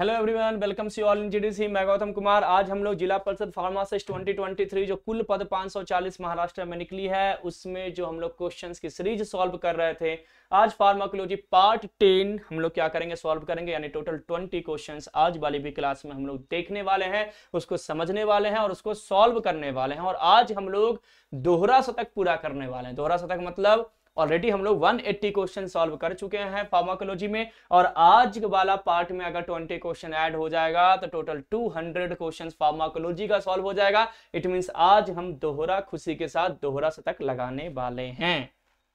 Hello everyone welcome see all in GDC मैं गौतम कुमार आज हम लोग जिला परिषद फार्मासिस्ट 2023 जो कुल पद 540 महाराष्ट्र में निकली है उसमें जो हम लोग क्वेश्चंस की सीरीज सॉल्व कर रहे थे आज फार्माकोलॉजी पार्ट टेन हम लोग क्या करेंगे सॉल्व करेंगे यानी टोटल 20 क्वेश्चंस आज वाली भी क्लास में हम लोग देखने वाले हैं उसको समझने वाले हैं और उसको सॉल्व करने वाले हैं और आज हम लोग दोहरा शतक पूरा करने वाले हैं दोहरा शतक मतलब ऑलरेडी हम लोग 180 क्वेश्चन सॉल्व कर चुके हैं फार्माकोलॉजी में और आज वाला पार्ट में अगर 20 क्वेश्चन ऐड हो जाएगा तो टोटल 200 क्वेश्चन फार्माकोलॉजी का सॉल्व हो जाएगा इट मींस आज हम दोहरा खुशी के साथ दोहरा शतक लगाने वाले हैं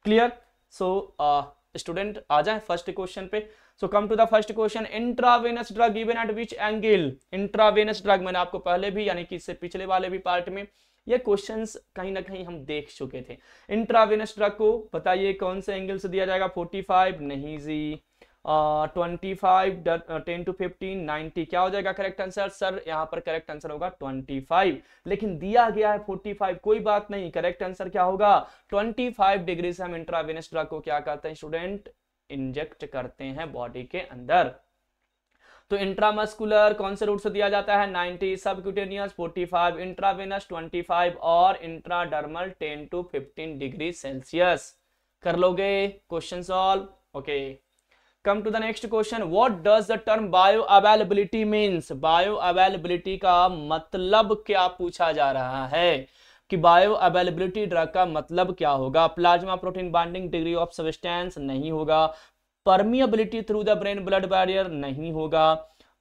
क्लियर सो स्टूडेंट आ जाए फर्स्ट क्वेश्चन पे so come to the first question intravenous drug even at which angle intravenous drug मैंने आपको पहले भी यानी कि इससे पिछले वाले भी पार्ट में ये क्वेश्चंस कहीं ना कहीं हम देख चुके थे इंट्रावेनस ड्रग को बताइए कौन से एंगल से दिया जाएगा 45 नहीं जी twenty five ten to fifteen ninety क्या हो जाएगा करेक्ट आंसर सर यहाँ पर करेक्ट आंसर होगा ट्वेंटी फाइव लेकिन दिया गया है फोर्टी फाइव कोई बात नहीं करेक्ट आंसर क्या होगा ट्वेंटी फाइव डिग्री से हम इंट्रावेनस ड्रग को क्या करते हैं स्टूडेंट इंजेक्ट करते हैं बॉडी के अंदर तो इंट्रामस्कुलर कौन से रूट से दिया जाता है 90 सबक्यूटेनियस 45 इंट्रावेनस 25 और इंट्राडर्मल 10 टू 15 डिग्री सेल्सियस कर लोगे question solve okay come to the next question what does the term bioavailability means bioavailability का मतलब क्या पूछा जा रहा है कि बायो अवेलेबिलिटी ड्रग का मतलब क्या होगा plasma protein binding degree of substance नहीं होगा permeability through the brain blood barrier नहीं होगा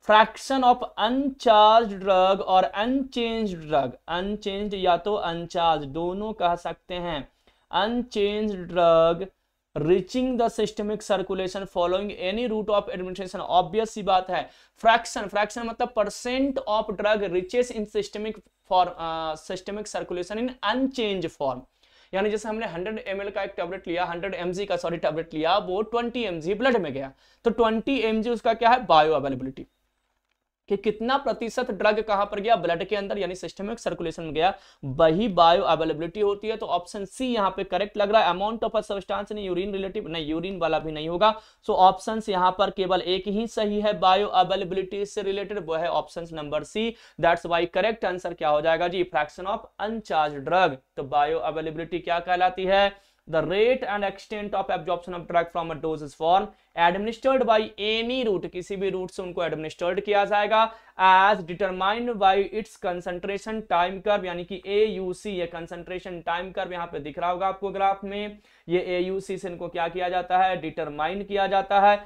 फ्रैक्शन ऑफ अनचार्ज ड्रग और अनचेंज ड्रग अनचेंज या तो अनचार्ज दोनों कह सकते हैं unchanged drug reaching the systemic circulation following any route of administration obvious सी बात है फ्रैक्शन फ्रैक्शन मतलब percent of drug reaches in systemic form systemic circulation in unchanged form यानी जैसे हमने 100 एम का एक टैबलेट लिया 100 एम का सॉरी टैबलेट लिया वो 20 एम ब्लड में गया तो 20 एम उसका क्या है बायो अवेलेबिलिटी कि कितना प्रतिशत ड्रग कहां पर गया ब्लड के अंदर यानी सिस्टमिक सर्कुलेशन में गया वही बायो अवेलेबिलिटी होती है तो ऑप्शन सी यहां पे करेक्ट लग रहा है अमाउंट ऑफ अ सब्सटेंस नहीं यूरिन रिलेटिव नहीं यूरिन वाला भी नहीं होगा सो ऑप्शन यहां पर केवल एक ही सही है बायो अवेलेबिलिटी से रिलेटेड वो है option number C that's why correct answer क्या हो जाएगा जी फ्रैक्शन ऑफ अनचार्ज ड्रग तो बायो अवेलेबिलिटी क्या कहलाती है the rate and extent of absorption of drug from a dose is formed administered by any route किसी भी route से उनको administered किया जाएगा as determined by its concentration time curve यानी कि AUC ये concentration time curve यहाँ पे दिख रहा होगा आपको ग्राफ में ये AUC से इनको क्या किया जाता है determine किया जाता है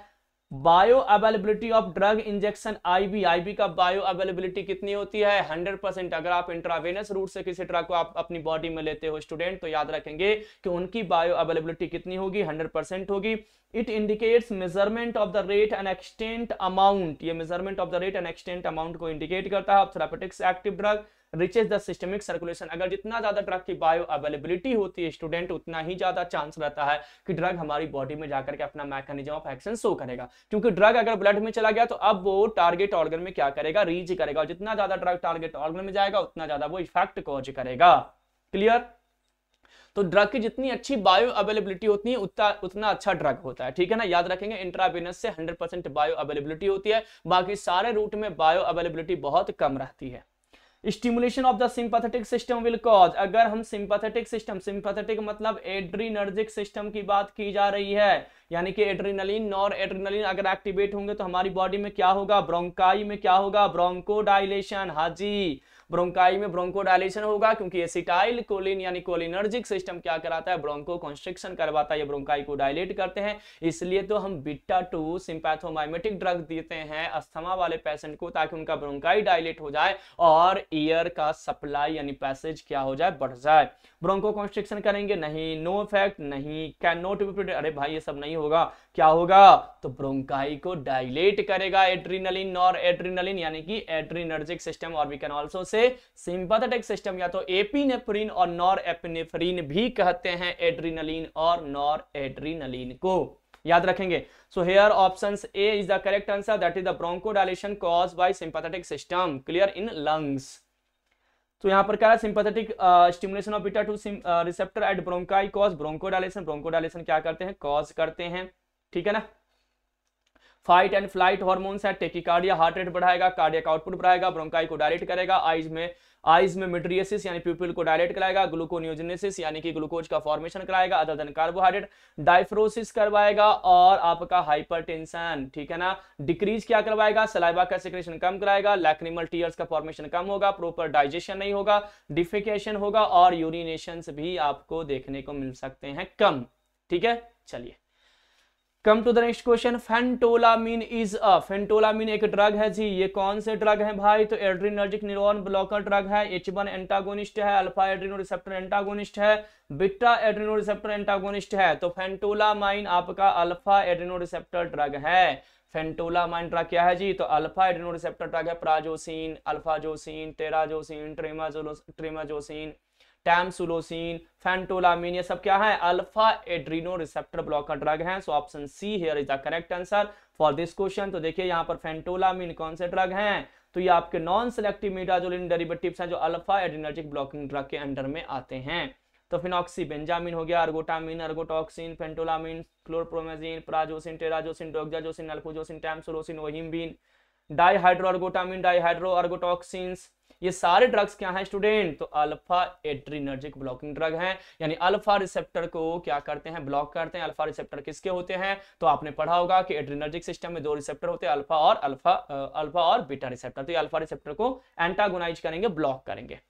bioavailability of drug injection IV IV का बायो अवेलेबिलिटी कितनी होती है 100 परसेंट अगर आप इंट्रावेनस रूट से किसी ड्रग को आप अपनी बॉडी में लेते हो स्टूडेंट तो याद रखेंगे कि उनकी बायो अवेलेबिलिटी कितनी होगी 100 परसेंट होगी it indicates measurement of the rate and extent amount ये measurement of the rate and extent amount को इंडिकेट करता है therapeutics active drug reaches the systemic circulation अगर जितना ज्यादा ड्रग की बायो अवेलेबिलिटी होती है स्टूडेंट उतना ही ज्यादा चांस रहता है कि ड्रग हमारी बॉडी में जाकर के अपना मैकेनिज्म ऑफ एक्शन शो करेगा क्योंकि ड्रग अगर ब्लड में चला गया तो अब वो टारगेट ऑर्गन में क्या करेगा रीच करेगा और जितना ज्यादा ड्रग टारगेट ऑर्गन में जाएगा उतना ज्यादा वो इफेक्ट कॉज करेगा क्लियर तो ड्रग की जितनी अच्छी बायो अवेलेबिलिटी होती है उतना उतना अच्छा ड्रग होता है ठीक है ना याद रखेंगे इंट्राबिनस से 100% बायो अवेलेबिलिटी होती है बाकी सारे रूट में बायो अवेलेबिलिटी बहुत कम रहती है stimulation of the sympathetic system will cause अगर हम सिंपथेटिक सिस्टम सिंपथेटिक मतलब एड्रीनर्जिक सिस्टम की बात की जा रही है यानी कि एड्रीनलिन नॉर एड्रीनलिन अगर एक्टिवेट होंगे तो हमारी बॉडी में क्या होगा ब्रोंकाई में क्या होगा ब्रोंकोडाइलेशन हाँ जी ब्रोंकाई में ब्रोंकोडाइलेशन होगा क्योंकि एसिटाइल कोलिन यानी कोलिनर्जिक सिस्टम क्या कराता है ब्रोंको कॉन्स्ट्रिक्शन करवाता है ब्रोंकाई को डायलेट करते हैं इसलिए तो हम बिट्टा टू सिंपैथोमाइमेटिक ड्रग देते हैं अस्थमा वाले पेशेंट को ताकि उनका ब्रोंकाई डायलेट हो जाए और एयर का सप्लाई यानी पैसेज क्या हो जाए बढ़ जाए ब्रोंको कॉन्स्ट्रिक्शन करेंगे नहीं नो इफेक्ट नहीं कैन नोट अरे भाई ये सब नहीं नहीं होगा क्या होगा तो ब्रोंकाई को डायलेट करेगा एड्रीनलिन और एड्रीनलिन यानी कि एड्रीनर्जिक सिस्टम और we can also say sympathetic system या तो एपीनेफ्रिन और नॉर एपिनेफ्रिन भी कहते हैं एड्रीनलिन और नॉर एड्रीनलिन को याद रखेंगे so here option A is the correct answer that is the bronchodilation cause by sympathetic system clear in lungs तो यहाँ पर क्या है sympathetic stimulation of beta two receptor at bronchi cause bronchodilation bronchodilation क्या करते हैं cause करते हैं ठीक है ना फाइट एंड फ्लाइट हॉर्मोन्स है टेकिकार्डिया हार्ट रेट बढ़ाएगा कार्डियक आउटपुट बढ़ाएगा ब्रोंकाई को डायरेक्ट करेगा आइज में आइज में मिट्रियसिस यानी प्यूपिल को डायरेक्ट कराएगा ग्लूकोनियोजेसिस यानी कि ग्लूकोज का फॉर्मेशन कराएगा अदर देन कार्बोहाइड्रेट डायफ्रोसिस करवाएगा और आपका हाइपरटेंशन ठीक है ना डिक्रीज क्या करवाएगा सलाइबा का सिक्रेशन कम कराएगा लैक्रिमल टीयर्स का फॉर्मेशन कम होगा प्रॉपर डाइजेशन नहीं होगा डिफिकेशन होगा और यूरिनेशन भी आपको देखने को मिल सकते हैं कम ठीक है चलिए come to the next question phentolamine is a phentolamine एक ड्रग है जी ये कौन से ड्रग है भाई तो एड्रीनर्जिक न्यूरॉन ब्लॉकर ड्रग है एच वन एंटागोनिस्ट है अल्फा एड्रीनो रिसेप्टर एंटागोनिस्ट है बिट्टा एड्रीनो रिसेप्टर एंटागोनिस्ट है तो फेंटोलामाइन आपका अल्फा एड्रीनो रिसेप्टर ड्रग है फेंटोलामाइन ड्रग क्या है जी तो अल्फा एड्रीनो रिसेप्टर ड्रग है prazosin alfuzosin terazosin trimazosin tamsulosin phentolamine ये सब क्या है अल्फा एड्रीनो रिसेप्टर ब्लॉक का ड्रग है so option C here is the correct answer for this question तो देखिए यहाँ पर फेंटोलामिन कौन से ड्रग है तो ये आपके नॉन सेलेक्टिव मीडाजोलिन डेरिवेटिव्स हैं जो अल्फा एड्रीनर्जिक ब्लॉकिंग ड्रग के अंडर में आते हैं तो फिनॉक्सी बेंजामिन हो गया अर्गोटामिन अर्गोटॉक्सिन फेंटोलामिन क्लोरप्रोमेजिन प्राजोसिन टेराजोसिन डोक्जाजोसिन अल्फोजोसिन टैमसोलोसिन ओहिम्बिन डाइहाइड्रो अर्गोटामिन डाइहाइड्रो अर्गोटॉक्सिन्स ये सारे ड्रग्स क्या है स्टूडेंट तो अल्फा एड्रीनर्जिक ब्लॉकिंग ड्रग है यानी अल्फा रिसेप्टर को क्या करते हैं ब्लॉक करते हैं अल्फा रिसेप्टर किसके होते हैं तो आपने पढ़ा होगा कि एड्रीनर्जिक सिस्टम में दो रिसेप्टर होते हैं अल्फा और अल्फा अल्फा और बीटा रिसेप्टर तो ये अल्फा रिसेप्टर को एंटागोनाइज करेंगे ब्लॉक करेंगे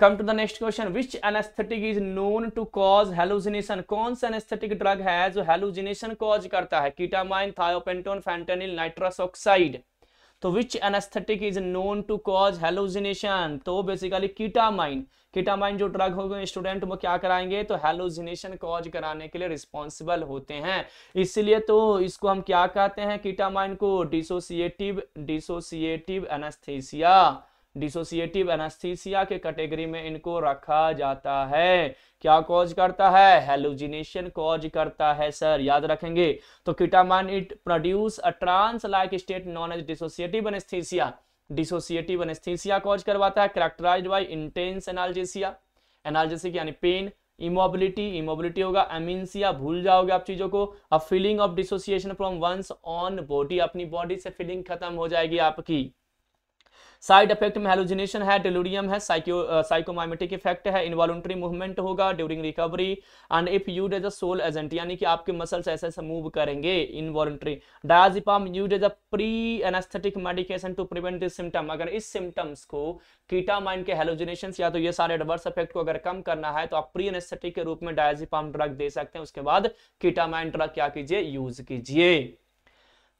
come to the next question which anaesthetic is known to cause hallucination कौन सा एनेस्थेटिक ड्रग है जो हेलुजिनेशन कॉज करता है ketamine thiopentone fentanyl nitrous oxide तो which anaesthetic is known to cause hallucination तो बेसिकली कीटामाइन कीटामाइन जो drug हो गए स्टूडेंट वो क्या कराएंगे तो हेलोजिनेशन कॉज कराने के लिए रिस्पॉन्सिबल होते हैं इसलिए तो इसको हम क्या कहते हैं कीटामाइन को dissociative dissociative anaesthesia dissociative anaesthesia के कैटेगरी में इनको रखा जाता है क्या कॉज करता है हेलुजिनेशन कॉज करता है सर याद रखेंगे तो ketamine it produce a trance like state known as dissociative anaesthesia dissociative anaesthesia cause करवाता है characterize by intense analgesia analgesic यानी पेन इमोबिलिटी इमोबिलिटी होगा एमिनसिया भूल जाओगे आप चीज़ों को a feeling of dissociation from one's own body अपनी बॉडी से फीलिंग खत्म हो जाएगी आपकी साइड इफेक्ट में हेलोजिनेशन है डिलोरियम है साइको साइकोमाइमेटिक इफेक्ट है इन्वॉल्ट्री मूवमेंट होगा during recovery and if you as a sole agent यानी कि आपके मसल्स ऐसे ऐसे मूव करेंगे involuntary diazepam used as a pre anaesthetic medication to prevent this symptom अगर इस सिम्टम्स को कीटामाइन के हेलोजिनेशन या तो ये सारे एडवर्स इफेक्ट को अगर कम करना है तो आप प्री एनास्थेटिक के रूप में डायाजिपाम ड्रग दे सकते हैं उसके बाद कीटामाइन ड्रग क्या कीजिए यूज कीजिए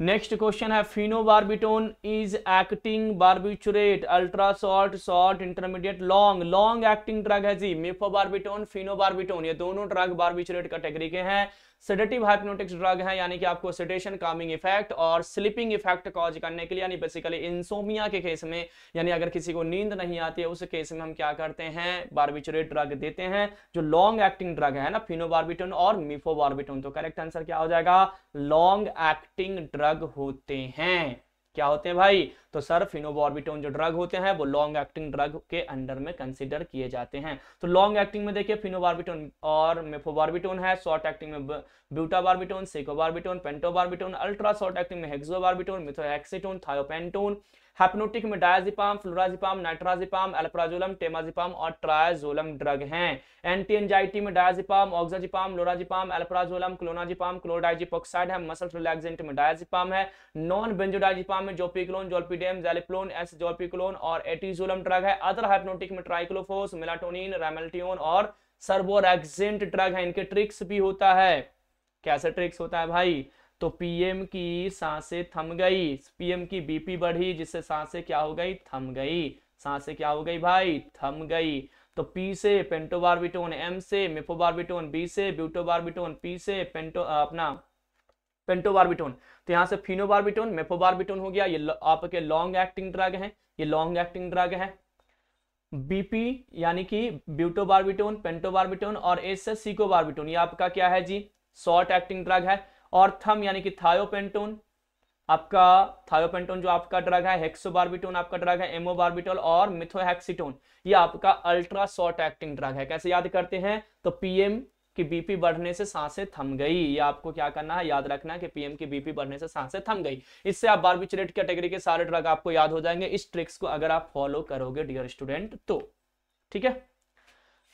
नेक्स्ट क्वेश्चन है phenobarbitone is acting barbiturate ultra short intermediate long long acting drug है जी फिनो फिनोबार्बिटोन ये दोनों ड्रग बार्बिचुरेट कैटेगरी के हैं सेडेटिव हाइप्नोटिक्स ड्रग है यानी कि आपको सेडेशन कामिंग इफेक्ट और स्लीपिंग इफेक्ट कॉज करने के लिए यानी बेसिकली इंसोमिया के केस में यानी अगर किसी को नींद नहीं आती है उस केस में हम क्या करते हैं बारबिचुरेट ड्रग देते हैं जो लॉन्ग एक्टिंग ड्रग है ना फिनोबार्बिटोन और मिफोबार्बिटोन तो करेक्ट आंसर क्या हो जाएगा लॉन्ग एक्टिंग ड्रग होते हैं क्या होते हैं भाई तो सर फिनोबॉर्बिटोन जो ड्रग होते हैं वो लॉन्ग एक्टिंग ड्रग के अंडर में कंसिडर किए जाते हैं तो लॉन्ग एक्टिंग में देखिए फिनोबार्बिटोन और मेफोबार्बिटोन है शॉर्ट एक्टिंग में butabarbitone secobarbitone pentobarbitone ultra short acting में हेक्सोबार्बिटोन मिथोहेक्सीटोन थायोपेंटोन हेपनोटिक में डायाजिपाम फ्लोराजिपाम नाइट्राजिपाम एल्प्राजोलम टेमाजिपाम और ट्रायजोलम ड्रग हैं एंटी एंजाइटी में डायाजिपाम ऑक्साजिपाम लोराजिपाम एल्प्राजोलम क्लोनाजिपाम क्लोडाइजिपोक्साइड है मसल रिलैक्सेंट में डायाजिपाम है नॉन बेंजोडाइजिपाम में जोपिक्लोन जोलपीडेम जेलिप्लोन एस जोपिक्लोन और एटीजोलम ड्रग है अदर हेपनोटिक में ट्राइक्लोफोस मेलाटोनिन रेमेल्टियोन और सर्वोरेक्सेंट ड्रग है इनके ट्रिक्स भी होता है कैसे ट्रिक्स होता है भाई तो पीएम की सांसें थम गई पीएम की बीपी बढ़ी जिससे सांसें क्या हो गई थम गई सांसें क्या हो गई भाई थम गई तो पी से पेंटोबार्बिटोन एम से मिफोबार्बिटोन बी से ब्यूटोबार्बिटोन पी से पेंटो अपना पेंटोबार्बिटोन तो यहां से फिनोबार्बिटोन मेफोबार्बिटोन हो गया ये आपके लॉन्ग एक्टिंग ड्रग है ये लॉन्ग एक्टिंग ड्रग है बीपी यानी कि ब्यूटोबार्बिटोन पेंटोबार्बिटोन और एस से सीकोबार्बिटोन ये आपका क्या है जी शॉर्ट एक्टिंग ड्रग है और थम यानी कि थायोपेंटोन आपका थायोपेंटोन जो आपका ड्रग है हेक्सोबार्बिटोन आपका ड्रग है एमोबार्बिटोल और मिथोहेक्सीटोन ये आपका अल्ट्रा शॉर्ट एक्टिंग ड्रग है कैसे याद करते हैं तो पीएम की बीपी बढ़ने से सांसें थम गई ये आपको क्या करना है याद रखना है कि पीएम की बीपी बढ़ने से सांसें थम गई इससे आप बार्बिचुरेट कैटेगरी के सारे ड्रग आपको याद हो जाएंगे इस ट्रिक्स को अगर आप फॉलो करोगे डियर स्टूडेंट तो ठीक है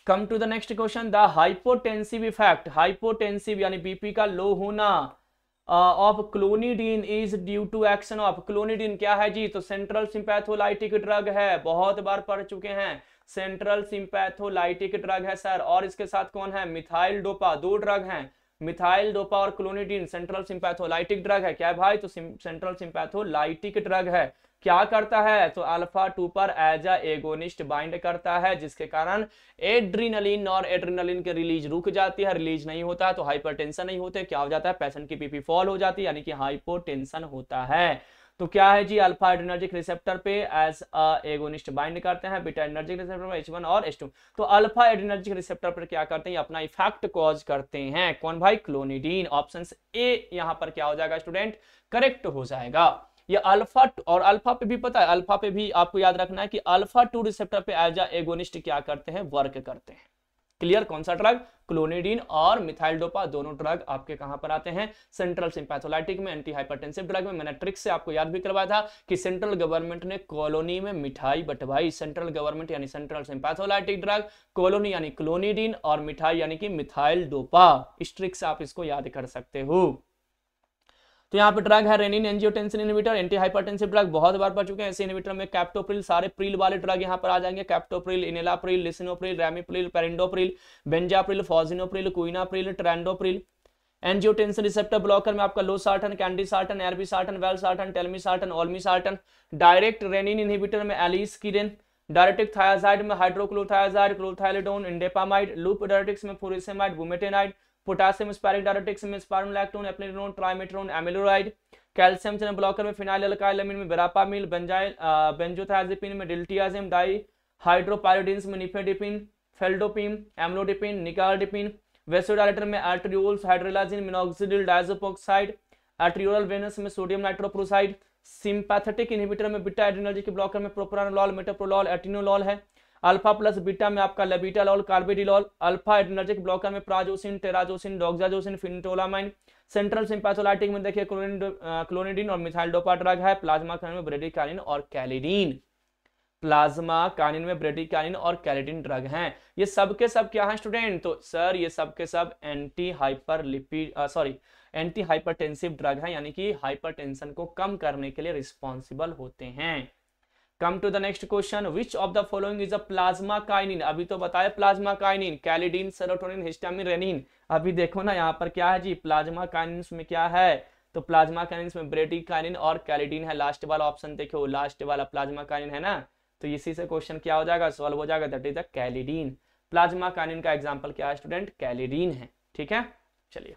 come to the next question the hypotensive effect hypotensive यानी बीपी का लो होना of clonidine is due to action of clonidine क्या है जी तो सेंट्रल सिंपैथोलाइटिक ड्रग है बहुत बार पढ़ चुके हैं सेंट्रल सिंपैथोलाइटिक ड्रग है सर और इसके साथ कौन है मिथाइल डोपा दो ड्रग हैं मिथाइल डोपा और क्लोनिडीन सेंट्रल सिंपैथोलाइटिक ड्रग है क्या है भाई तो सेंट्रल सिंपैथोलाइटिक ड्रग है क्या करता है तो अल्फा टू पर एज एगोनिस्ट बाइंड करता है जिसके कारण एड्रीनलिन और एड्रीनलिन के रिलीज रुक जाती है रिलीज नहीं होता तो हाइपरटेंशन नहीं होते क्या हो जाता है पेशेंट की पीपी फॉल हो जाती है यानी कि हाइपोटेंशन होता है तो क्या है जी अल्फा एड्रेनर्जिक रिसेप्टर पे एज अ एगोनिस्ट बाइंड करते हैं बीटा एनर्जिक रिसेप्टर पर एच वन और एच टू तो अल्फा एड्रेनर्जिक रिसेप्टर पर क्या करते हैं अपना इफेक्ट कॉज करते हैं कौन भाई क्लोनिडीन ऑप्शन ए यहां पर क्या हो जाएगा स्टूडेंट करेक्ट हो जाएगा ये अल्फा और अल्फा पे भी पता है अल्फा पे भी आपको याद रखना है कि अल्फा टू रिसेप्टर पे एजा एगोनिस्ट क्या करते हैं वर्क करते हैं क्लियर कौन सा ड्रग क्लोनिडीन और मिथाइल डोपा दोनों ड्रग आपके कहां पर आते हैं सेंट्रल सिंपैथोलाइटिक में एंटी हाइपरटेंसिव ड्रग में मैंने ट्रिक से आपको याद भी करवाया था कि सेंट्रल गवर्नमेंट ने कॉलोनी में मिठाई बटवाई सेंट्रल गवर्नमेंट यानी सेंट्रल सिंपैथोलाइटिक ड्रग कॉलोनी यानी क्लोनिडीन और मिठाई यानी कि मिथाइल डोपा इस ट्रिक से आप इसको याद कर सकते हो तो यहाँ पे ड्रग है renin angiotensin inhibitor antihypertensive drug बहुत बार पड़ चुके हैं ऐसे इनहिबिटर में कैप्टोप्रिल सारे प्रिल वाले ड्रग यहाँ पर आ जाएंगे captopril enalapril lisinopril ramipril perindopril benazepril fosinopril quinapril trandolapril angiotensin receptor blocker में आपका losartan sartan candy valsartan irbesartan direct renin inhibitor में एलिस किरेन डायरेटिक थायाजाइड में hydrochlorothiazide chlorthalidone indapamide loop diuretics में furosemide bumetanide potassium sparing diuretics में lactone eplerenone triamterene amiloride calcium channel blocker में phenylalkylamine uh, में बेरापामिल benzyl बेंजोथाजेपिन में डिल्टियाजिम dihydropyridines में nifedipine felodipine amlodipine nicardipine vasodilator में arterioles hydralazine minoxidil diazoxide arteriole venous में sodium nitroprusside sympathetic inhibitor में beta adrenergic blocker में propranolol metoprolol atenolol है alpha plus beta में आपका labetalol carvedilol alpha adrenergic blocker में prazosin terazosin doxazosin phentolamine central sympatholytic में देखिए क्लोनिडिन और मिथाइल डोपा ड्रग है प्लाज्मा कानिन में ब्रेडिकालिन और कैलिडीन प्लाज्मा कानिन में ब्रेडिकालिन और कैलिडिन ड्रग हैं ये सब के सब क्या है स्टूडेंट तो सर ये सब के सब anti hyper lipid sorry antihypertensive drug है यानी कि हाइपरटेंशन को कम करने के लिए रिस्पॉन्सिबल होते हैं come to the next question which of the following is a plasma kinin अभी तो बताया plasma kinin kallidin serotonin histamine renin अभी देखो ना यहाँ पर क्या है जी प्लाज्मा काइनिन में क्या है तो प्लाज्मा काइनिन में ब्रेडी काइनिन और कैलिडीन है लास्ट वाला ऑप्शन देखो लास्ट वाला प्लाज्मा काइनिन है ना तो इसी से क्वेश्चन क्या हो जाएगा सॉल्व हो जाएगा that is the kallidin plasma kinin का एग्जाम्पल क्या है स्टूडेंट कैलिडीन है ठीक है चलिए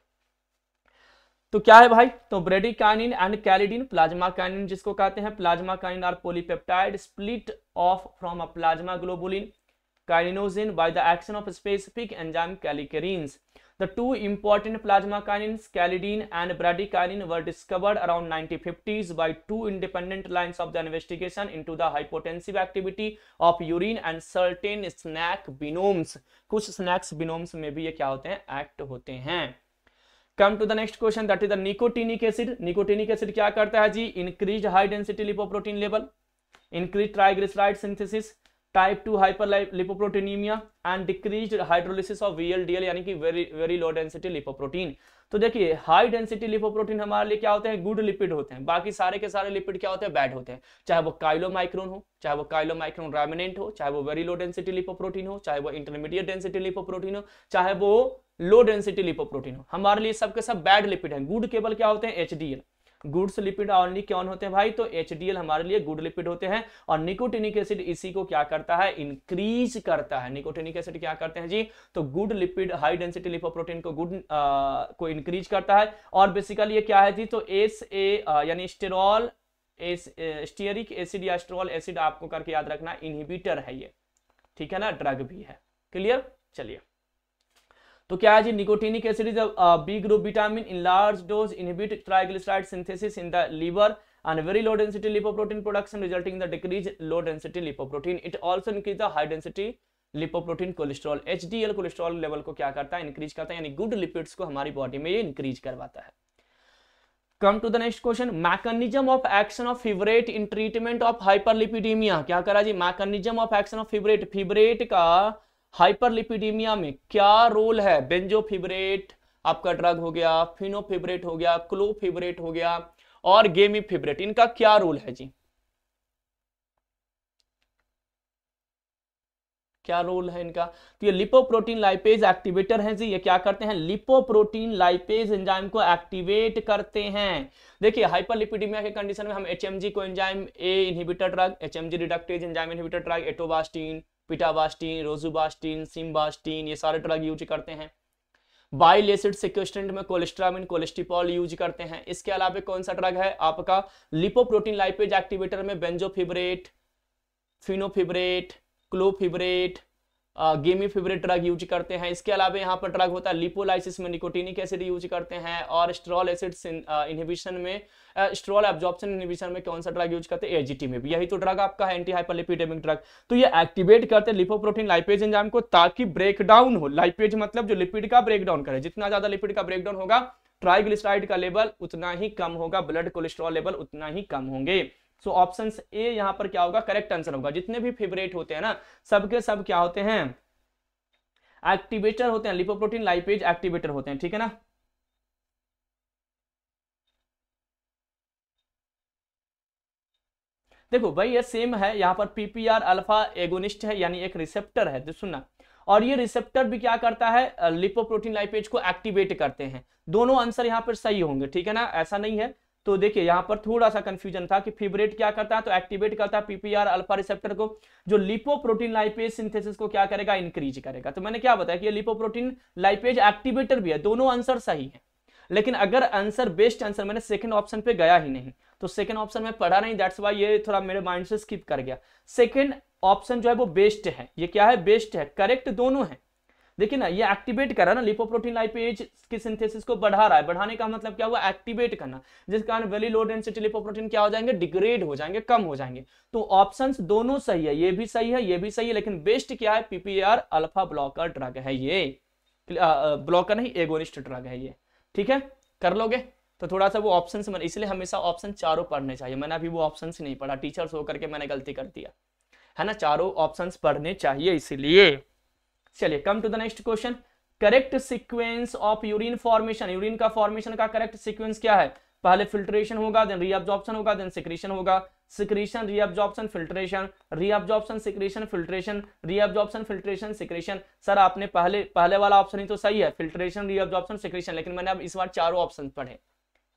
तो क्या है भाई तो bradykinin and kallidin plasma kinin जिसको कहते हैं plasma kinin are polypeptide split off from a plasma globulin kininogen by the action of specific enzyme kallikreins the two important plasma kinin kallidin and bradykinin were discovered around nineteen by two independent lines of the investigation in the hypotensive activity of urine and certain snake venoms कुछ snakes बिनोम्स में भी ये क्या होते हैं act होते हैं come to the next question that is the nicotinic acid nicotinic acid क्या करता है जी increase high density lipoprotein level increase triglyceride synthesis type two hyperlipoproteinemia and decrease hydrolysis of VLDL यानी कि very very low density lipoprotein तो देखिए high density lipoprotein हमारे लिए क्या होते हैं गुड लिपिड होते हैं बाकी सारे के सारे लिपिड क्या होते हैं बैड होते हैं चाहे वो काइलोमाइक्रोन हो चाहे वो काइलोमाइक्रोन रेमिनेंट हो चाहे वो वेरी लो डेंसिटी लिपोप्रोटीन हो चाहे वो इंटरमीडिएट डेंसिटी लिपोप्रोटीन हो चाहे वो लो डेंसिटी लिपोप्रोटीन हो हमारे लिए सबके सब बैड लिपिड हैं गुड केवल क्या होते हैं एच गुड्स लिपिड ऑनली कौन होते हैं भाई तो एच हमारे लिए गुड लिपिड होते हैं और निकोटिनिक एसिड इसी को क्या करता है इंक्रीज करता है निकोटिनिक एसिड क्या करते हैं जी तो good lipid high density lipoprotein को गुड को इंक्रीज करता है और बेसिकली ये क्या है जी तो एस ए यानी स्टेरॉल स्टीयरिक एसिड या स्टेरॉल एसिड आपको करके याद रखना इनहिबिटर है ये ठीक है ना ड्रग भी है क्लियर चलिए तो क्या है जी nicotinic acid is B group vitamin in large dose inhibit triglyceride synthesis in the liver and very low density lipoprotein production resulting in the decreased low density lipoprotein it also increase the high lipoprotein cholesterol H cholesterol level को क्या करता है increase करता है यानी good lipids को हमारी body में ये इंक्रीज करवाता है come to the next question mechanism of action of fibrate in treatment of hyperlipidemia क्या करा जी mechanism of action of fibrate fibrate का हाइपरलिपिडीमिया में क्या रोल है बेंजोफिब्रेट आपका ड्रग हो गया फिनोफिब्रेट हो गया क्लोफिब्रेट हो गया और गेमीफिब्रेट इनका क्या रोल है जी क्या रोल है इनका तो ये लिपोप्रोटीन लाइपेज एक्टिवेटर हैं जी ये क्या करते हैं लिपोप्रोटीन लाइपेज एंजाइम को एक्टिवेट करते हैं देखिए हाइपरलिपिडीमिया के कंडीशन में हम एचएमजी को enzyme A inhibitor drug HMG reductase enzyme inhibitor drug atorvastatin pitavastatin rosuvastatin simvastatin ये सारे ड्रग यूज करते हैं बाइल एसिड सिक्वेस्टेंट में कोलेस्ट्रामिन कोलेस्टिपॉल यूज करते हैं इसके अलावा कौन सा ड्रग है आपका लिपोप्रोटीन लाइपेज एक्टिवेटर में bezafibrate fenofibrate clofibrate gemfibrozil drug use करते हैं इसके अलावा यहाँ पर ड्रग होता है लिपोलाइसिस में निकोटिनिक एसिड यूज करते हैं और स्ट्रॉल एसिड इनहिबिशन में स्ट्रॉल एब्जॉर्प्शन इनहिबिशन में कौन सा ड्रग यूज करते हैं एजीटी में भी यही तो ड्रग आपका है एंटी हाइपरलिपिडेमिक ड्रग तो ये एक्टिवेट करते हैं लिपोप्रोटीन लाइपेज एंजाइम को ताकि ब्रेकडाउन हो लाइपेज मतलब जो लिपिड का ब्रेकडाउन करे जितना ज्यादा लिपिड का ब्रेकडाउन होगा ट्राइग्लिसराइड का लेवल उतना ही कम होगा ब्लड कोलेस्ट्रॉल लेवल उतना ही कम होंगे सो ऑप्शन ए यहाँ पर क्या होगा करेक्ट आंसर होगा जितने भी फेवरेट होते हैं ना सबके सब क्या होते हैं एक्टिवेटर होते हैं लिपोप्रोटीन लाइपेज एक्टिवेटर होते हैं ठीक है ना देखो भाई ये सेम है यहाँ पर पीपीआर अल्फा एगोनिस्ट है यानी एक रिसेप्टर है तो सुनना और ये रिसेप्टर भी क्या करता है लिपोप्रोटीन लाइपेज को एक्टिवेट करते हैं दोनों आंसर यहाँ पर सही होंगे ठीक है ना ऐसा नहीं है तो देखिए यहां पर थोड़ा सा कंफ्यूजन था कि फिब्रेट क्या करता है तो एक्टिवेट करता है पीपीआर अल्फा रिसेप्टर को जो लिपोप्रोटीन लाइपेज सिंथेसिस को क्या करेगा इंक्रीज करेगा तो मैंने क्या बताया कि ये लिपोप्रोटीन लाइपेज एक्टिवेटर भी है दोनों आंसर सही है लेकिन अगर आंसर बेस्ट आंसर मैंने सेकंड ऑप्शन पे गया ही नहीं तो सेकंड ऑप्शन में पढ़ा नहीं दैट्स वाई ये थोड़ा मेरे माइंड से स्किप कर गया सेकंड ऑप्शन जो है वो बेस्ट है ये क्या है बेस्ट है करेक्ट दोनों है देखिए ना ये एक्टिवेट कर रहा है ना लिपोप्रोटीन लाइपेज की सिंथेसिस को बढ़ा रहा है बढ़ाने का मतलब क्या हुआ एक्टिवेट करना जिस कारण वेली लो डेंसिटी लिपोप्रोटीन क्या हो जाएंगे डिग्रेड हो जाएंगे कम हो जाएंगे तो ऑप्शन दोनों सही है ये भी सही है ये भी सही है लेकिन बेस्ट क्या है पीपीआर अल्फा ब्लॉकर ड्रग है ये ब्लॉकर नहीं एगोनिस्ट ड्रग है ये ठीक है कर लोगे तो थोड़ा सा वो ऑप्शन मैंने इसलिए हमेशा ऑप्शन चारों पढ़ने चाहिए मैंने अभी वो ऑप्शन नहीं पढ़ा टीचर्स होकर के मैंने गलती कर दिया है ना चारों ऑप्शन पढ़ने चाहिए इसीलिए चलिए come to the next question correct sequence of urine formation urine का फॉर्मेशन का करेक्ट सीक्वेंस क्या है पहले फिल्ट्रेशन होगा देन रीअब्जॉर्प्शन होगा देन सिक्रीशन होगा secretion reabsorption filtration reabsorption secretion filtration reabsorption filtration secretion sir आपने पहले पहले वाला ऑप्शन ही तो सही है फिल्ट्रेशन रीअब्जॉर्प्शन सिक्रीशन लेकिन मैंने अब इस बार चारों ऑप्शन पढ़े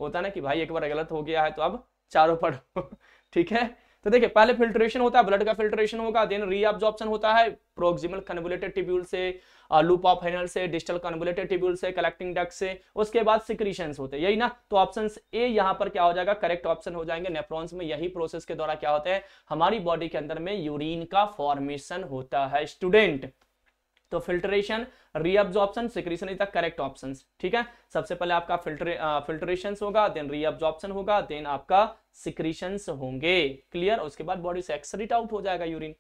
होता ना कि भाई एक बार गलत हो गया है तो अब चारों पढ़ो ठीक है तो देखिए पहले फिल्ट्रेशन होता है ब्लड का फिल्ट्रेशन होगा देन रीऑब्जॉर्प्शन होता है प्रोक्सिमल कन्वुलेटेड ट्यूब्यूल से लूप ऑफ हेनल से डिस्टल कन्वुलेटेड ट्यूब्यूल से कलेक्टिंग डक्ट से उसके बाद सिक्रीशंस होते हैं यही ना तो ऑप्शन ए यहाँ पर क्या हो जाएगा करेक्ट ऑप्शन हो जाएंगे नेफ्रॉन्स में यही प्रोसेस के द्वारा क्या होता है हमारी बॉडी के अंदर में यूरिन का फॉर्मेशन होता है स्टूडेंट तो filtration reabsorption secretion is the correct option ठीक है सबसे पहले आपका फिल्ट्रे फिल्ट्रेशन होगा देन रीअब्जॉर्प्शन होगा देन आपका सिक्रीशन होंगे क्लियर उसके बाद बॉडी से एक्सरिट आउट हो जाएगा urine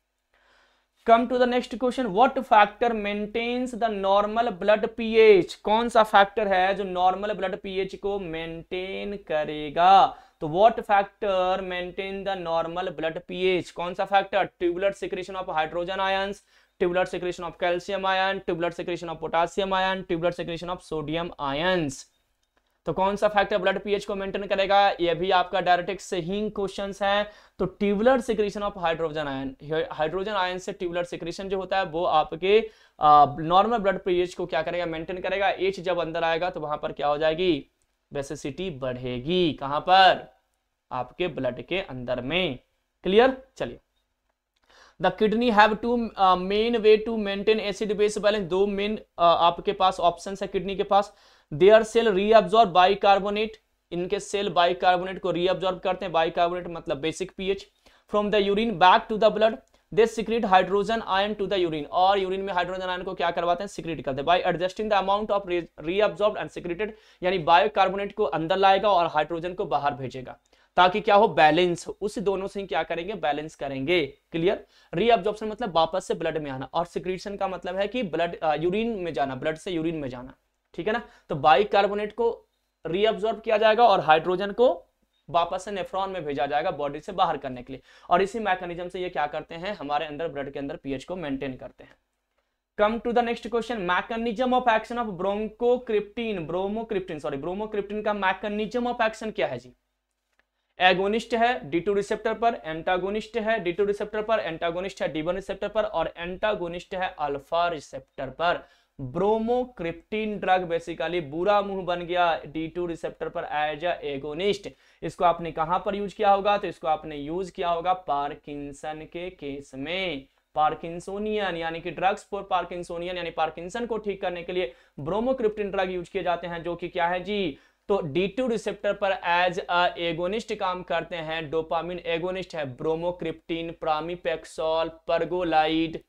come to the next question what factor maintains the normal blood pH कौन सा फैक्टर है जो नॉर्मल ब्लड पीएच को मेंटेन करेगा तो what factor maintain the normal blood pH कौन सा factor tubular secretion of hydrogen ions tubular secretion of calcium ion tubular secretion of potassium ion tubular secretion of sodium ions तो कौन सा factor blood pH को maintain करेगा ये भी आपका डायरेक्ट से ही क्वेश्चंस है तो tubular secretion of hydrogen ion hydrogen ion से ट्यूबलर सिक्रेशन जो होता है वो आपके नॉर्मल ब्लड पीएच को क्या करेगा मेंटेन करेगा एच जब अंदर आएगा तो वहां पर क्या हो जाएगी बेसिसिटी बढ़ेगी कहां पर आपके ब्लड के अंदर में क्लियर चलिए the kidney have two main way to maintain acid base balance दो मेन आपके पास ऑप्शन है किडनी के पास देयर सेल रीअब्जॉर्ब बाइकार्बोनेट इनके सेल बाइकार्बोनेट को रीअब्जॉर्ब करते हैं बाइकार्बोनेट मतलब basic pH from the urine back to the blood they secrete hydrogen ion to the urine और यूरिन में हाइड्रोजन आयन को क्या करवाते हैं सिक्रीट करते हैं by adjusting the amount of reabsorb and secreted यानी बायोकार्बोनेट को अंदर लाएगा और हाइड्रोजन को बाहर भेजेगा ताकि क्या हो बैलेंस उस दोनों से क्या करेंगे बैलेंस करेंगे क्लियर रीअब्जॉर्प्शन मतलब वापस से ब्लड में आना और सिक्रीशन का मतलब है कि ब्लड यूरिन में जाना ब्लड से यूरिन में जाना ठीक है ना तो बाई कार्बोनेट को रीअब्जॉर्ब किया जाएगा और हाइड्रोजन को वापस से नेफ्रॉन में भेजा जाएगा बॉडी से बाहर करने के लिए और इसी मैकेनिज्म से ये क्या करते हैं हमारे अंदर ब्लड के अंदर पीएच को मेंटेन करते हैं come to the next question mechanism of action of bronchocriptine bromocriptine sorry bromocriptine का मैकेनिज्म ऑफ एक्शन क्या है जी एगोनिस्ट है डी टू रिसेप्टर पर एंटागोनिस्ट है डी टू रिसेप्टर पर एंटागोनिस्ट है डी वन रिसेप्टर पर और एंटागोनिस्ट है अल्फा रिसेप्टर पर ब्रोमोक्रिप्टिन ड्रग बेसिकली बुरा मुंह बन गया डी टू रिसेप्टर पर एज एगोनिस्ट इसको आपने कहां पर यूज किया होगा तो इसको आपने यूज किया होगा पार्किंसन के केस में पार्किंसोनियन यानी कि ड्रग्स फॉर पार्किंसोनियन यानी पार्किंसन को ठीक करने के लिए ब्रोमोक्रिप्टिन ड्रग यूज किए जाते हैं जो कि क्या है जी तो D2 रिसेप्टर पर एज अ एगोनिस्ट काम करते हैं डोपामिन एगोनिस्ट है ब्रोमोक्रिप्टीन प्रामीपेक्सोल परगोलाइड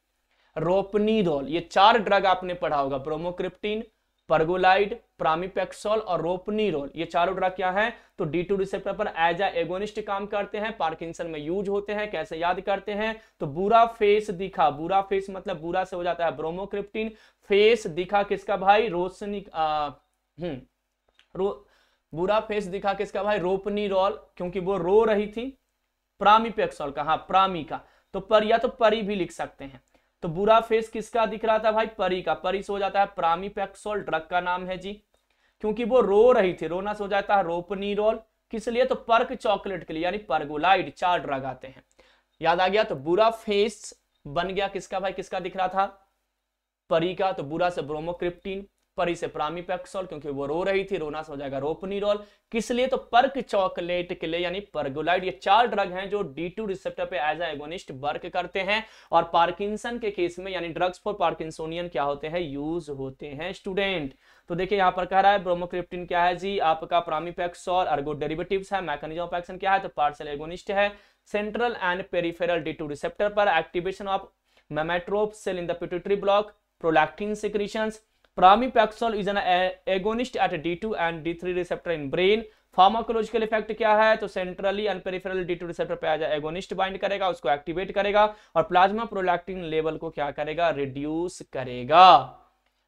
रोपनीडोल ये चार ड्रग आपने पढ़ा होगा ब्रोमोक्रिप्टीन परगोलाइड प्रामीपेक्सोल और रोपनीरोल ये चारों ड्रग क्या हैं तो डी टू रिसेप्टर पर एज अ एगोनिस्ट काम करते हैं पार्किंसन में यूज होते हैं कैसे याद करते हैं तो बुरा फेस दिखा बुरा फेस मतलब बुरा से हो जाता है ब्रोमोक्रिप्टीन फेस दिखा किसका भाई रोशनी हम्म, रो, बुरा फेस दिखा किसका भाई रोपनी रोल क्योंकि वो रो रही थी प्रामीपेक्सॉल का हाँ प्रामी का तो पर या तो परी भी लिख सकते हैं तो बुरा फेस किसका दिख रहा था भाई परी का परी से हो जाता है प्रामीपेक्सॉल ड्रग का नाम है जी क्योंकि वो रो रही थी रोना से हो जाता है रोपनी रोल किस लिए तो पर्क चॉकलेट के लिए यानी परगोलाइड चार ड्रग आते हैं याद आ गया तो बुरा फेस बन गया किसका भाई किसका दिख रहा था परी का तो बुरा से ब्रोमोक्रिप्टीन पर इसे प्रामीपेक्सोल क्योंकि वो रो रही थी रोना हो जाएगा रोपनीरोल किस लिए तो पर्क चॉकलेट के लिए यानी परगुलाइड ये चार ड्रग हैं जो डी टू रिसेप्टर पे एज एगोनिस्ट वर्क करते हैं और पार्किंसन के केस में यानी ड्रग्स फॉर पार्किंसोनियन क्या होते हैं यूज होते हैं स्टूडेंट तो देखिए यहाँ पर कह रहा है ब्रोमोक्रिप्टिन क्या है जी आपका प्रामीपेक्सोल अर्गो डेरिवेटिव है मैकेजम ऑफ एक्शन क्या है तो पार्सल एगोनिस्ट है central and peripheral D two receptor पर activation of mammotrope cell in the block prolactin secretions pramipexole is an agonist at D two and D three receptor in brain pharmacological effect क्या है तो centrally and peripheral D two receptor पे agonist bind करेगा उसको activate करेगा और plasma prolactin level को क्या करेगा रिड्यूस करेगा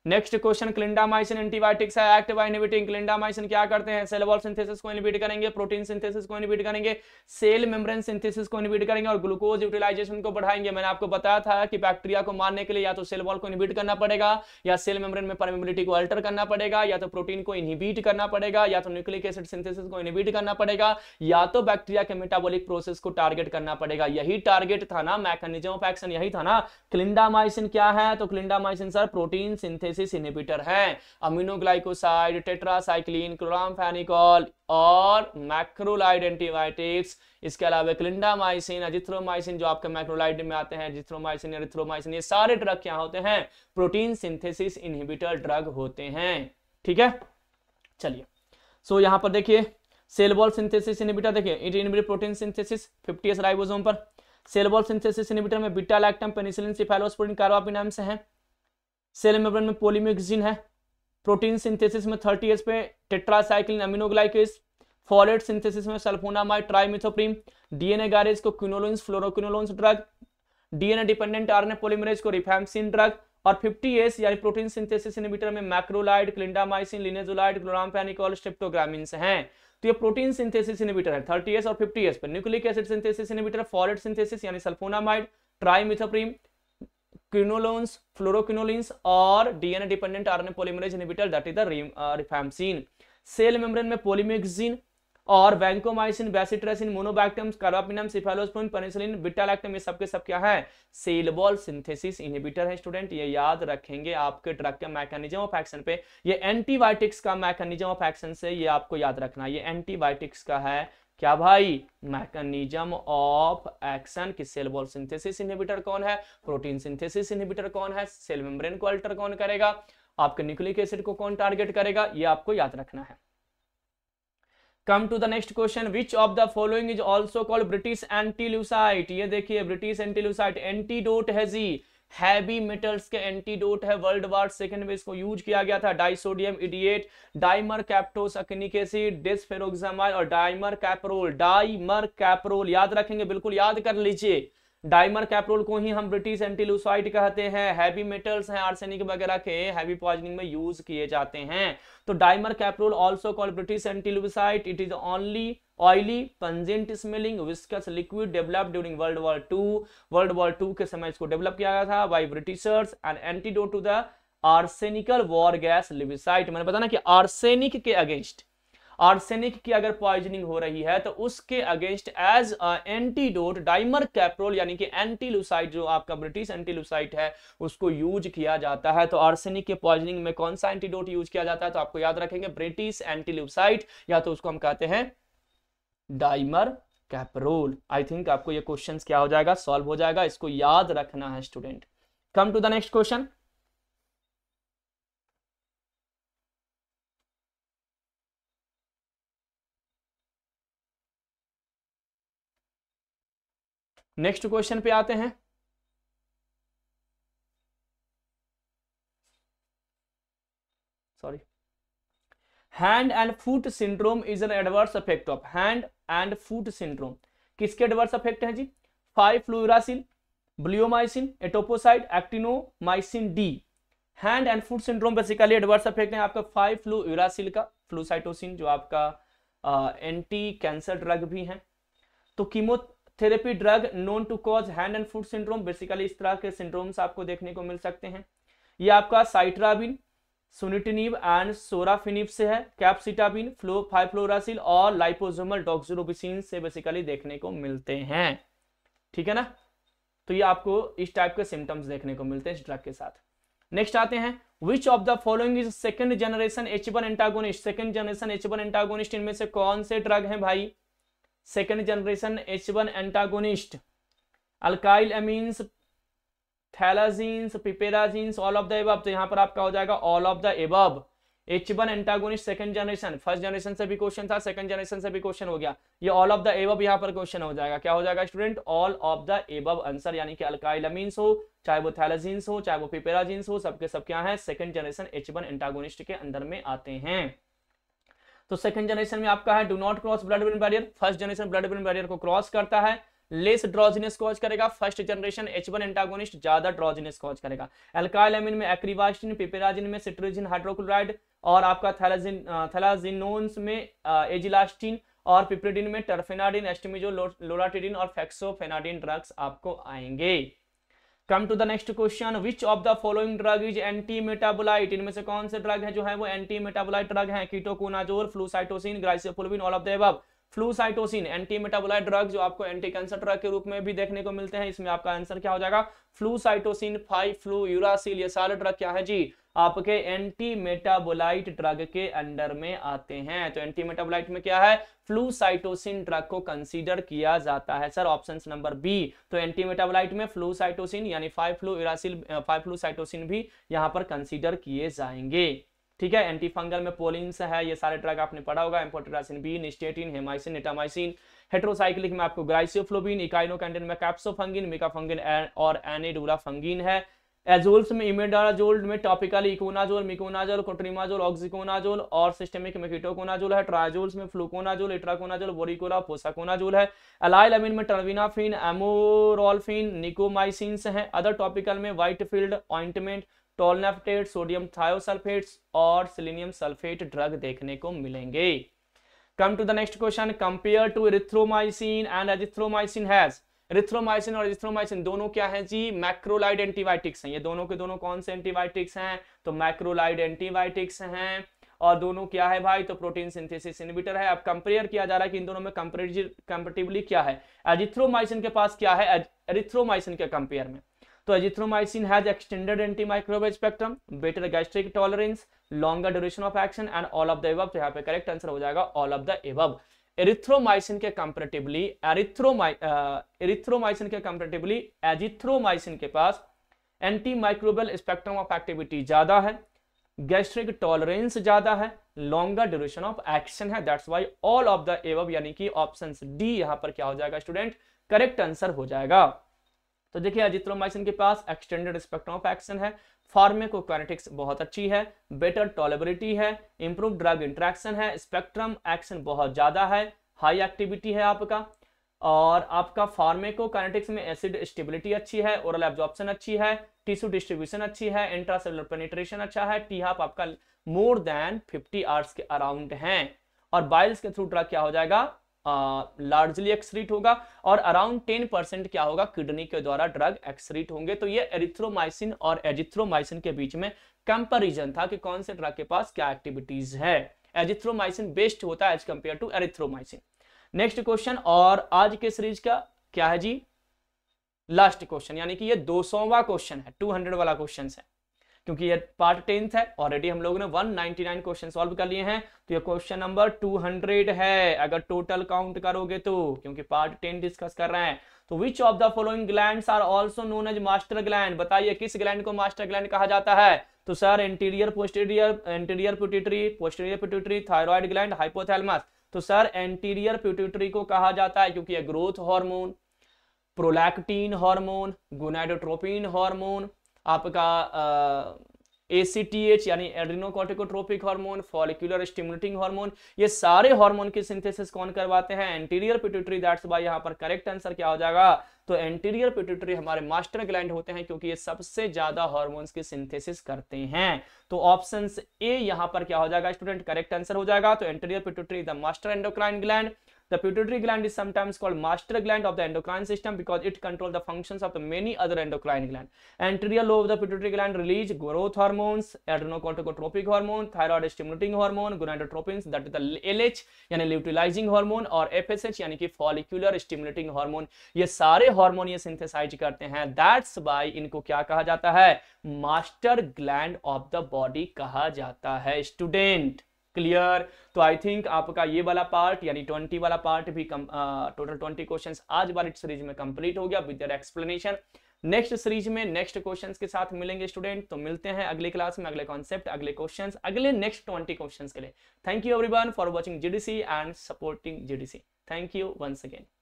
नेक्स्ट क्वेश्चन क्लिंडामाइसिन एंटीबायोटिक्स है एक्ट बाय इनहिबिटिंग क्लिंडामाइसिन क्या करते हैं सेल वॉल सिंथेसिस को इनहिबिट करेंगे प्रोटीन सिंथेसिस को इनहिबिट करेंगे सेल मेम्ब्रेन सिंथेसिस को इनहिबिट करेंगे और ग्लूकोज यूटिलाइजेशन को बढ़ाएंगे मैंने आपको बताया था कि बैक्टीरिया को मारने के लिए या तो सेल वॉल को इनहिबिट करना पड़ेगा या सेल मेम्ब्रेन में परमेबिलिटी को अल्टर करना पड़ेगा या तो प्रोटीन को इनहिबिट करना पड़ेगा या तो न्यूक्लिक एसिड सिंथेसिस को इनहिबिट करना पड़ेगा या तो बैक्टीरिया के मेटाबॉलिक प्रोसेस को टारगेट करना पड़ेगा यही टारगेट था ना मैकेनिज्म ऑफ एक्शन यही था ना क्लिंडामाइसिन क्या है तो clindamycin sir protein synthesis synthesis inhibitor है अमीनोग्लाइकोसाइड टेट्रासाइक्लिन क्लोराम्फेनिकॉल और मैक्रोलाइड एंटीबायोटिक्स इसके अलावा क्लिंडामाइसिन अजिथ्रोमाइसिन जो आपके मैक्रोलाइड में आते हैं जिथ्रोमाइसिन एरिथ्रोमाइसिन ये सारे ड्रग क्या होते हैं प्रोटीन सिंथेसिस इनहिबिटर ड्रग होते हैं ठीक है चलिए सो so, यहाँ पर देखिए सेल वॉल सिंथेसिस इनहिबिटर देखिए it inhibit protein synthesis 50s ribosome पर सेल वॉल सिंथेसिस इनहिबिटर में beta lactam penicillin cephalosporin carbapenems हैं सेल मेम्ब्रेन में पोलीमेक्सिन है प्रोटीन सिंथेसिस में थर्टी एस पे टेट्रासाइक्लिन अमिनोग्लाइकिस फॉलेट सिंथेसिस में सल्फोनामाइड ट्राइमिथोप्रीम डीएनए गारेज को quinolones fluoroquinolones drug DNA dependent RNA polymerase को rifamycin drug और एस यानी प्रोटीन सिंथेसिस इनहिबिटर में मैक्रोलाइड क्लिंडामाइसिन लिनेजोलाइड ग्लोरामपेनिकॉल स्ट्रिप्टोग्रामिन हैं तो ये प्रोटीन सिंथेसिस इनहिबिटर है एस और एस पर nucleic acid synthesis inhibitor folate synthesis यानी sulfonamide trimethoprim quinolones, fluoroquinolines uh, और DNA dependent RNA polymerase inhibitor that is the rifamycin cell membrane में polymyxin और vancomycin bacitracin monobactam carbapenem cephalosporin penicillin beta lactam ये सबके सब क्या है सेल वॉल सिंथेसिस इनहिबिटर है स्टूडेंट ये याद रखेंगे आपके ड्रग के मैकेनिज्म ऑफ एक्शन पे ये एंटीबायोटिक्स का मैकेनिज्म ऑफ एक्शन से ये आपको याद रखना ये एंटीबायोटिक्स का है क्या भाई मैकेनिज्म ऑफ एक्शन कि सेल वॉल सिंथेसिस इनहिबिटर कौन है प्रोटीन सिंथेसिस इनहिबिटर कौन है सेल मेम्ब्रेन को अल्टर कौन करेगा आपके न्यूक्लिक एसिड को कौन टारगेट करेगा ये आपको याद रखना है come to the next question which of the following is also called British antilewisite ये देखिए ब्रिटिश एंटील्यूसाइट एंटीडोट है जी हैवी मेटल्स के एंटीडोट है वर्ल्ड वार सेकेंड में इसको यूज किया गया था disodium edetate dimercaptosuccinic acid desferrioxamine और डाइमर कैप्रोल डाइमर कैप्रोल याद रखेंगे बिल्कुल याद कर लीजिए डाइमर कैप्रोल को ही हम ब्रिटिश एंटीलुसाइड कहते हैं हैवी मेटल्स हैं आर्सेनिक वगैरह के हैवी पॉइजनिंग में यूज किए जाते हैं तो dimercaprol also call British antilewisite it is only oily pungent smelling viscous liquid develop during world war two world war two के समय इसको डेवलप किया गया था by Britishers and antidote to the arsenical war gas lewisite मैंने बताना कि arsenic के अगेंस्ट आर्सेनिक की अगर पॉइजनिंग हो रही है तो उसके against as antidote dimercaprol यानी कि एंटीलुसाइट जो आपका ब्रिटिश एंटीलुसाइट है उसको यूज किया जाता है तो आर्सेनिक के पॉइजनिंग में कौन सा एंटीडोट यूज किया जाता है तो आपको याद रखेंगे ब्रिटिश एंटीलुसाइट या तो उसको हम कहते हैं डाइमर कैपरोल आई थिंक आपको ये क्वेश्चन क्या हो जाएगा सॉल्व हो जाएगा इसको याद रखना है student come to the next question next question पे आते हैं sorry hand and foot syndrome is an adverse effect of hand and foot syndrome किसके एडवर्स इफेक्ट है जी five fluorouracil bleomycin etoposide actinomycin D hand and foot syndrome basically adverse effect है आपका five फ्लोरासिल का flucytosine जो आपका anti cancer drug भी है तो chemotherapy drug known to cause hand and foot syndrome basically इस तरह के सिंड्रोम्स आपको देखने को मिल सकते हैं ये आपका साइट्राबिन सुनिटिनिब एंड सोराफिनिब से है कैप्सिटाबिन फ्लो फाइव फ्लोरासिल और लाइपोजोमल डॉक्सोरोबिसिन से बेसिकली देखने को मिलते हैं ठीक है ना तो ये आपको इस टाइप के सिम्टम्स देखने को मिलते हैं इस ड्रग के साथ नेक्स्ट आते हैं which of the following is second generation H one antagonist second generation H one antagonist इनमें से कौन से ड्रग हैं भाई second generation H one antagonist alkyl amines thiazines piperazines all of the above तो यहाँ पर आपका हो जाएगा all of the above H one antagonist second generation first generation से भी क्वेश्चन था सेकंड जनरेशन से भी क्वेश्चन हो गया ये ऑल ऑफ द एबब यहाँ पर क्वेश्चन हो जाएगा क्या हो जाएगा student all of the above answer यानी कि अल्काइलामीन्स हो चाहे वो थैलाजीन्स हो चाहे वो पिपेराजीन्स हो सबके सब क्या है सेकंड जनरेशन एच वन के अंदर में आते हैं तो सेकंड जनरेशन में आपका है do not cross blood brain barrier first generation blood brain barrier को क्रॉस करता है लेस ड्रॉजिनेस कॉज करेगा first generation H one antagonist ज्यादा ड्रॉजिनेस कॉज करेगा एल्काइलामिन में एक्रीवास्टिन पिपेराजिन में सिट्रोजिन हाइड्रोक्लोराइड और आपका थैलाजिन थैलाजिनोन्स में एजिलास्टिन और पिप्रिडिन में टर्फेनाडिन एस्टिमिजो लोराटिडिन और फेक्सोफेनाडिन ड्रग्स आपको आएंगे come to the next question which of the following drug is anti metabolite इनमें से कौन से ड्रग है जो है वो एंटी मेटाबोलाइट ड्रग है ketoconazole flucytosine griseofulvin all of the above flucytosine anti metabolite drug जो आपको एंटी कैंसर ड्रग के रूप में भी देखने को मिलते हैं इसमें आपका आंसर क्या हो जाएगा फ्लूसाइटोसिन फाइव फ्लू यूरासिल ये सारे ड्रग क्या है जी आपके एंटी मेटाबोलाइट ड्रग के अंडर में आते हैं तो एंटी मेटाबोलाइट में क्या है फ्लूसाइटोसिन ड्रग को कंसीडर किया जाता है सर ऑप्शन नंबर बी तो एंटी मेटाबोलाइट में फ्लूसाइटोसिन यानी five fluorouracil five flucytosine भी यहाँ पर कंसीडर किए जाएंगे ठीक है एंटी फंगल में पोलिन्स है ये सारे ड्रग आपने पढ़ा होगा amphotericin B statin hamycin natamycin heterocyclic में आपको ग्राइसियोफ्लोबिन इकाइनोकैंडिन में कैप्सोफंगिन मिकाफंगिन और एनिडोलाफंगिन है एजोल्स में इमेडाजोल में topical econazole miconazole clotrimazole oxiconazole और सिस्टमिक में कीटोकोनाजोल है ट्राजोल्स में फ्लूकोनाजोल इट्राकोनाजोल बोरिकोला पोसाकोनाजोल है अलाइल अमीन में टर्विनाफिन एमोरोल्फिन निकोमाइसिन है अदर टॉपिकल में Whitfield ointment tolnaftate sodium thiosulphates और सिलीनियम सल्फेट ड्रग देखने को मिलेंगे come to the next question compare to erythromycin and azithromycin has erythromycin और एजिथ्रोमाइसिन दोनों क्या है जी मैक्रोलाइड एंटीबायोटिक्स हैं ये दोनों के दोनों कौन से एंटीबायोटिक्स हैं तो मैक्रोलाइड एंटीबायोटिक्स हैं और दोनों क्या है भाई तो प्रोटीन सिंथेसिस इनिबिटर है अब कंपेयर किया जा रहा है कि इन दोनों में कंपेरेटिवली क्या है एजिथ्रोमाइसिन के पास क्या है एरिथ्रोमाइसिन के कंपेयर में तो azithromycin has extended antimicrobial spectrum better gastric tolerance longer duration of action and all of the above. तो यहाँ पे करेक्ट आंसर हो जाएगा all of the above. Erythromycin के कंपेरेटिवली एरिथ्रोमाइ एरिथ्रोमाइसिन के कंपेरेटिवली एजिथ्रोमाइसिन के पास anti microbial spectrum of activity ज्यादा है गैस्ट्रिक टॉलरेंस ज्यादा है लॉन्गर ड्यूरेशन ऑफ एक्शन है that's why all of the above यानी कि ऑप्शन डी यहां पर क्या हो जाएगा स्टूडेंट करेक्ट आंसर हो जाएगा तो देखिए अजिथ्रोमाइसिन के पास एक्सटेंडेड स्पेक्ट्रम ऑफ एक्शन है फार्मेकोकाइनेटिक्स बहुत अच्छी है बेटर टॉलेबिलिटी है इंप्रूव ड्रग इंट्रैक्शन है स्पेक्ट्रम एक्शन बहुत ज़्यादा है हाई एक्टिविटी है आपका और आपका फार्मेकोकाइनेटिक्स में एसिड स्टेबिलिटी अच्छी है ओरल एब्जॉर्प्शन अच्छी है टिश्यू डिस्ट्रीब्यूशन अच्छी है इंट्रासेलुलर पेनिट्रेशन अच्छा है टी हाफ आपका मोर देन 50 आर्स के अराउंड हैं और बाइल्स के थ्रू ड्रग क्या हो जाएगा लार्जली एक्सरीट होगा और अराउंड टेन परसेंट क्या होगा किडनी के द्वारा ड्रग एक्सरीट होंगे तो ये एरिथ्रोमाइसिन और एजिथ्रोमाइसिन के बीच में कंपेरिजन था कि कौन से ड्रग के पास क्या एक्टिविटीज है एजिथ्रोमाइसिन बेस्ट होता है as compare to erythromycin next question और आज के सीरीज का क्या है जी लास्ट क्वेश्चन यानी कि ये सौवा क्वेश्चन है हंड्रेड वाला क्वेश्चन है क्योंकि ये पार्ट टेंथ है ऑलरेडी हम लोगों ने 199 क्वेश्चन सॉल्व कर लिए हैं तो ये क्वेश्चन नंबर 200 है अगर टोटल काउंट करोगे तो क्योंकि पार्ट टेन डिस्कस कर रहे हैं तो which of the following gland are also known as master gland बताइए किस ग्लैंड को मास्टर ग्लैंड कहा जाता है तो sir anterior posterior anterior pituitary posterior pituitary thyroid gland hypothalamus तो सर एंटीरियर प्यूटिटरी को कहा जाता है क्योंकि ये growth hormone prolactin hormone gonadotropin hormone आपका ए सी टी एच यानी adrenocorticotropic hormone follicular stimulating hormone ये सारे हार्मोन की सिंथेसिस कौन करवाते हैं एंटीरियर पिट्यूटरी दैट्स बाय यहां पर करेक्ट आंसर क्या हो जाएगा तो एंटीरियर पिट्यूटरी हमारे मास्टर ग्लैंड होते हैं क्योंकि ये सबसे ज्यादा हार्मोन्स की सिंथेसिस करते हैं तो ऑप्शन ए यहाँ पर क्या हो जाएगा स्टूडेंट करेक्ट आंसर हो जाएगा तो anterior pituitary the master endocrine gland The pituitary gland is sometimes called master gland of the endocrine system because it control the functions of the many other endocrine gland. Anterior lobe of the pituitary gland release growth hormones, adrenocorticotropic hormone, thyroid stimulating hormone, gonadotropins that is the LH yani luteinizing hormone or fsh yani ki follicular stimulating hormone ye sare hormone ye synthesize karte hain that's why inko kya kaha jata hai master gland of the body kaha jata hai student clear तो I think आपका ये वाला part यानी twenty वाला part भी total twenty question आज वाली series में कंप्लीट हो गया विद एक्सप्लेनेशन नेक्स्ट सीरीज में नेक्स्ट क्वेश्चन के साथ मिलेंगे स्टूडेंट तो मिलते हैं अगले क्लास में अगले कॉन्सेप्ट अगले क्वेश्चन अगले नेक्स्ट ट्वेंटी क्वेश्चन के लिए thank you everyone for watching GDC and supporting GDC thank you once again